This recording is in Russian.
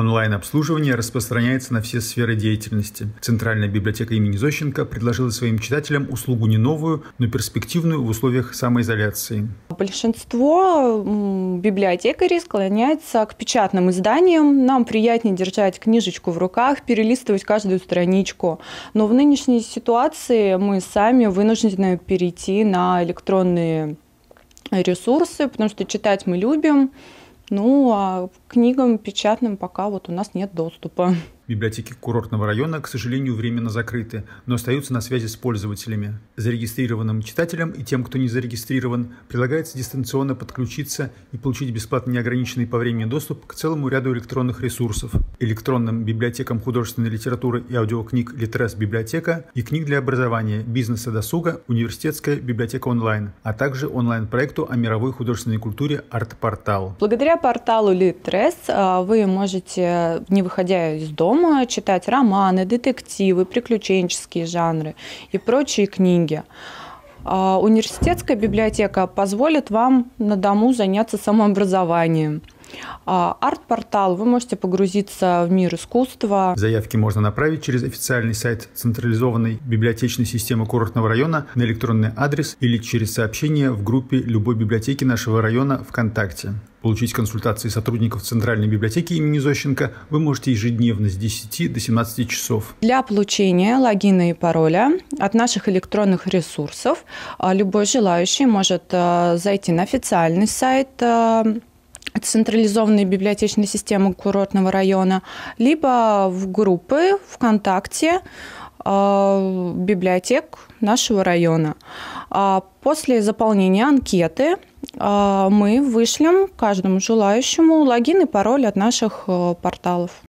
Онлайн-обслуживание распространяется на все сферы деятельности. Центральная библиотека имени Зощенко предложила своим читателям услугу не новую, но перспективную в условиях самоизоляции. Большинство библиотекарей склоняется к печатным изданиям. Нам приятнее держать книжечку в руках, перелистывать каждую страничку. Но в нынешней ситуации мы сами вынуждены перейти на электронные ресурсы, потому что читать мы любим. Ну, а книгам печатным пока вот у нас нет доступа. Библиотеки курортного района, к сожалению, временно закрыты, но остаются на связи с пользователями. Зарегистрированным читателям и тем, кто не зарегистрирован, предлагается дистанционно подключиться и получить бесплатно неограниченный по времени доступ к целому ряду электронных ресурсов, электронным библиотекам художественной литературы и аудиокниг «Литрес Библиотека» и книг для образования, бизнеса досуга, университетская библиотека онлайн, а также онлайн-проекту о мировой художественной культуре «Арт-портал». Благодаря порталу «Литрес» а, вы можете, не выходя из дома, там читать романы, детективы, приключенческие жанры и прочие книги. А университетская библиотека позволит вам на дому заняться самообразованием. А, арт-портал. Вы можете погрузиться в мир искусства. Заявки можно направить через официальный сайт централизованной библиотечной системы курортного района на электронный адрес или через сообщение в группе любой библиотеки нашего района ВКонтакте. Получить консультации сотрудников Центральной библиотеки имени Зощенко вы можете ежедневно с 10 до 17 часов. Для получения логина и пароля от наших электронных ресурсов а, любой желающий может а, зайти на официальный сайт централизованной библиотечной системы курортного района, либо в группы ВКонтакте э, библиотек нашего района. А после заполнения анкеты э, мы вышлем каждому желающему логин и пароль от наших э, порталов.